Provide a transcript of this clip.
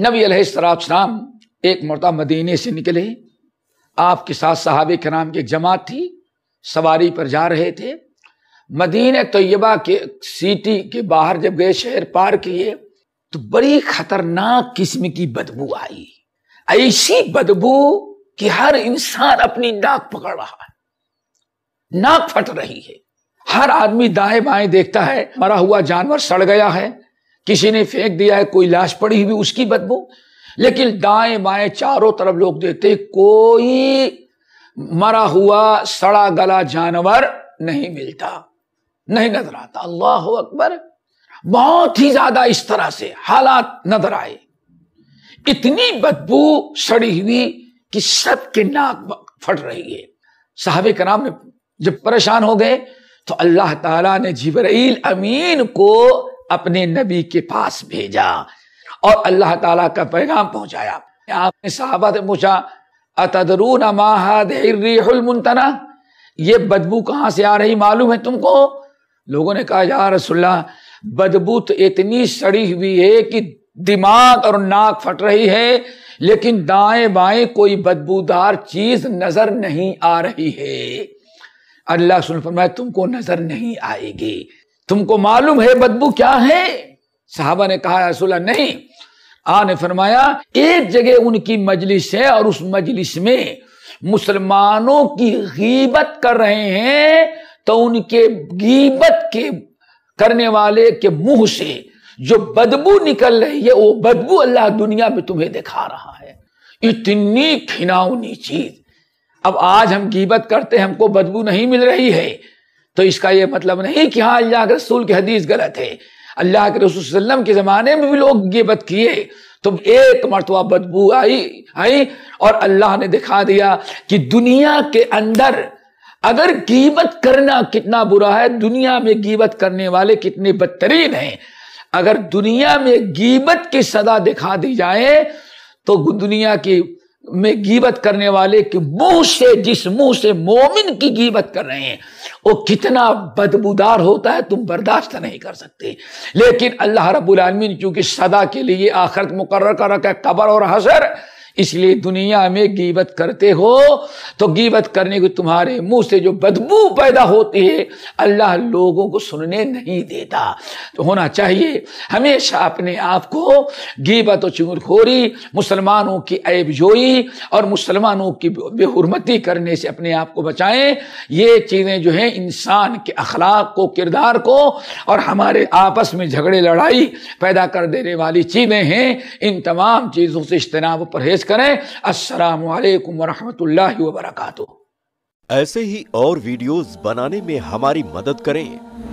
नबी अलैहिस्सलाम एक मरता मदीने से निकले आपके साथ साहब के नाम की एक जमात थी सवारी पर जा रहे थे मदीन तय्यबा के सिटी के बाहर जब गए शहर पार किए तो बड़ी खतरनाक किस्म की बदबू आई ऐसी बदबू कि हर इंसान अपनी नाक पकड़ रहा है नाक फट रही है हर आदमी दाएं बाएं देखता है मरा हुआ जानवर सड़ गया है किसी ने फेंक दिया है कोई लाश पड़ी हुई उसकी बदबू लेकिन दाएं बाएं चारों तरफ लोग देते कोई मरा हुआ सड़ा गला जानवर नहीं मिलता नहीं नजर आता अल्लाह अकबर बहुत ही ज्यादा इस तरह से हालात नजर आए इतनी बदबू सड़ी हुई कि सबके नाक फट रही है साहब के नाम जब परेशान हो गए तो अल्लाह ताला ने जिब्राइल अमीन को अपने नबी के पास भेजा और अल्लाह ताला का पैगाम पहुंचाया आपने साहबा से पूछा अतदरून मुंतना ये बदबू कहाँ से आ रही मालूम है तुमको लोगों ने कहा यार रसुल्ला बदबू तो इतनी सड़ी हुई है कि दिमाग और नाक फट रही है लेकिन दाएं बाएं कोई बदबूदार चीज नजर नहीं आ रही है अल्लाह सुन फरमाए तुमको नजर नहीं आएगी तुमको मालूम है बदबू क्या है साहबा ने कहा रसुल्ला नहीं आ ने फरमाया एक जगह उनकी मजलिस है और उस मजलिस में मुसलमानों की गीबत कर रहे हैं तो उनके गीबत के करने वाले के मुंह से जो बदबू निकल रही है वो बदबू अल्लाह दुनिया में तुम्हें दिखा रहा है इतनी खिनावनी चीज अब आज हम गीबत करते हैं हमको बदबू नहीं मिल रही है तो इसका ये मतलब नहीं कि हाँ अल्लाह के रसूल की हदीस गलत है अल्लाह के रसूल के ज़माने में भी लोग ये बद किए तो एक मरतबा बदबू आई आई और अल्लाह ने दिखा दिया कि दुनिया के अंदर अगर कीमत करना कितना बुरा है दुनिया में गीबत करने वाले कितने बदतरीन हैं अगर दुनिया में गीबत की सदा दिखा दी जाए तो दुनिया की మే గిबत కర్నే వాలే కి ముహ్ సే జిస్ ముహ్ సే మూమిన కి గిबत కర్ రహే హే ఓ కిత్నా బద్부దార్ హోతా హై తుమ్ బర్దాష్త్ నహీ కర్ సక్తే లేకిన్ అల్లాహ్ రబ్-उल-ఆలమీన్ కియోన్కి సదా కే liye ఆఖిరత్ ముఖర్ర్ కర్ రఖా హై కబర్ ఔర్ హసర్ इसलिए दुनिया में गीबत करते हो तो गीबत करने को तुम्हारे मुंह से जो बदबू पैदा होती है अल्लाह लोगों को सुनने नहीं देता तो होना चाहिए हमेशा अपने आप को गीबत और चुनखोरी मुसलमानों की जोई और मुसलमानों की बेहरमती करने से अपने आप को बचाएं ये चीज़ें जो हैं इंसान के अखलाक को किरदार को और हमारे आपस में झगड़े लड़ाई पैदा कर देने वाली चीज़ें हैं इन तमाम चीज़ों से इज्तनाब परहेज पेश करें अस्सलाम वालेकुम वरक ऐसे ही और वीडियोस बनाने में हमारी मदद करें